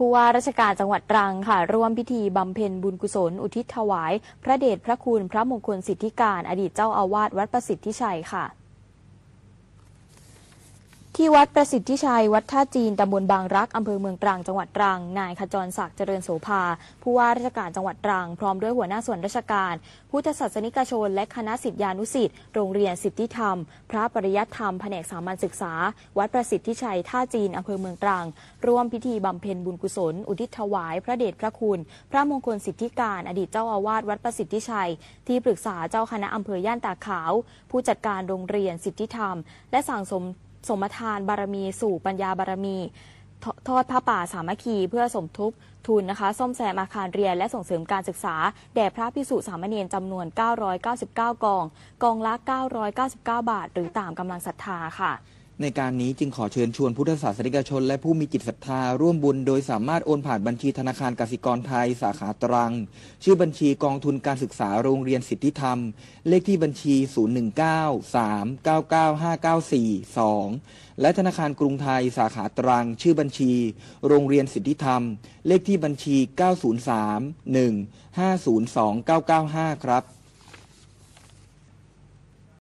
ผู้ว่าราชการจังหวัดตรังค่ะ ร่วมพิธีบำเพ็ญบุญกุศลอุทิศถวาย พระเดชพระคุณพระมงคลสิทธิการ อดีตเจ้าอาวาสวัดประสิทธิชัยค่ะที่วัดประสิทธิชัย วัดท่าจีน ตำบลบางรัก อำเภอเมืองตรังจังหวัดตรัง นายขจรศักดิ์เจริญโสภา ผู้ว่าราชการจังหวัดตรังพร้อมด้วยหัวหน้าส่วนราชการพุทธศาสนิกชน และคณะสิทธิานุสิทธิโรงเรียนสิทธิธรรม พระปริยัติธรรมแผนกสามัญศึกษา วัดประสิทธิชัยท่าจีนอำเภอเมืองตรังร่วมพิธีบำเพ็ญบุญกุศล อุทิศถวายพระเดชพระคุณ พระมงคลสิทธิการอดีตเจ้าอาวาสวัดประสิทธิชัย ที่ปรึกษาเจ้าคณะอำเภอย่านตาขาว ผู้จัดการโรงเรียนสิทธิธรรมและสั่งสมสมทานบารมีสู่ปัญญาบารมี ทอดผ้าป่าสามัคคีเพื่อสมทบทุนนะคะซ่อมแซมอาคารเรียนและส่งเสริมการศึกษา แด่พระพิสุสามเณรจำนวน 999 กอง กองละ999 บาท หรือตามกำลังศรัทธาค่ะในการนี้จึงขอเชิญชวนพุทธศาสนิกชนและผู้มีจิตศรัทธาร่วมบุญโดยสามารถโอนผ่านบัญชีธนาคารกสิกรไทยสาขาตรัง ชื่อบัญชีกองทุนการศึกษาโรงเรียนสิทธิธรรม เลขที่บัญชี 019-399-594-2 และธนาคารกรุงไทยสาขาตรัง ชื่อบัญชีโรงเรียนสิทธิธรรมเลขที่บัญชี 903-1-502995 ครับ